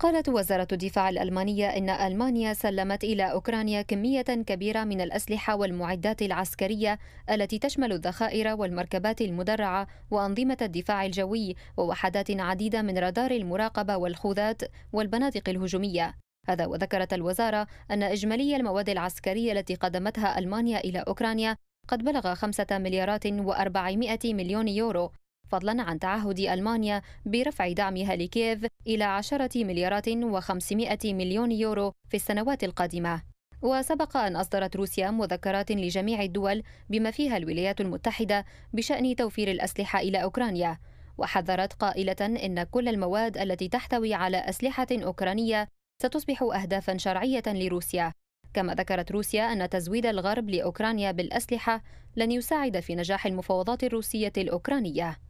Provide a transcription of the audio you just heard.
قالت وزارة الدفاع الألمانية إن ألمانيا سلمت إلى أوكرانيا كمية كبيرة من الأسلحة والمعدات العسكرية التي تشمل الذخائر والمركبات المدرعة وأنظمة الدفاع الجوي ووحدات عديدة من رادار المراقبة والخوذات والبنادق الهجومية هذا وذكرت الوزارة أن إجمالي المواد العسكرية التي قدمتها ألمانيا إلى أوكرانيا قد بلغ خمسة مليارات وأربعمائة مليون يورو فضلا عن تعهد ألمانيا برفع دعمها لكييف إلى 10 مليارات و500 مليون يورو في السنوات القادمة وسبق أن أصدرت روسيا مذكرات لجميع الدول بما فيها الولايات المتحدة بشأن توفير الأسلحة إلى أوكرانيا وحذرت قائلة إن كل المواد التي تحتوي على أسلحة أوكرانية ستصبح أهدافا شرعية لروسيا كما ذكرت روسيا أن تزويد الغرب لأوكرانيا بالأسلحة لن يساعد في نجاح المفاوضات الروسية الأوكرانية